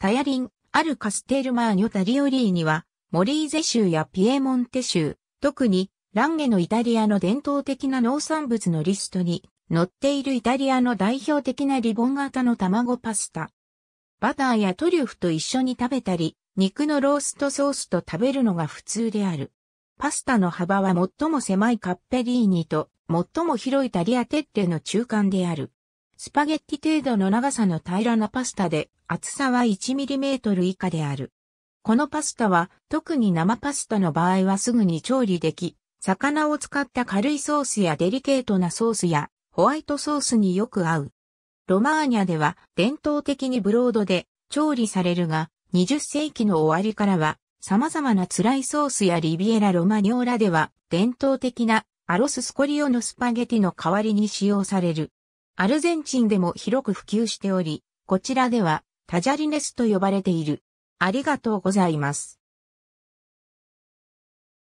タヤリン、アルカステルマーニョタリオリーニは、モリーゼ州やピエモンテ州、特にランゲのイタリアの伝統的な農産物のリストに載っているイタリアの代表的なリボン型の卵パスタ。バターやトリュフと一緒に食べたり、肉のローストソースと食べるのが普通である。パスタの幅は最も狭いカッペリーニと最も広いタリアテッレの中間である。スパゲッティ程度の長さの平らなパスタで厚さは 1mm 以下である。このパスタは特に生パスタの場合はすぐに調理でき、魚を使った軽いソースやデリケートなソースやホワイトソースによく合う。ロマーニャでは伝統的にブロードで調理されるが、20世紀の終わりからは様々な辛いソースやリビエラ・ロマニョーラでは伝統的なアロススコリオのスパゲティの代わりに使用される。アルゼンチンでも広く普及しており、こちらではタジャリネスと呼ばれている。ありがとうございます。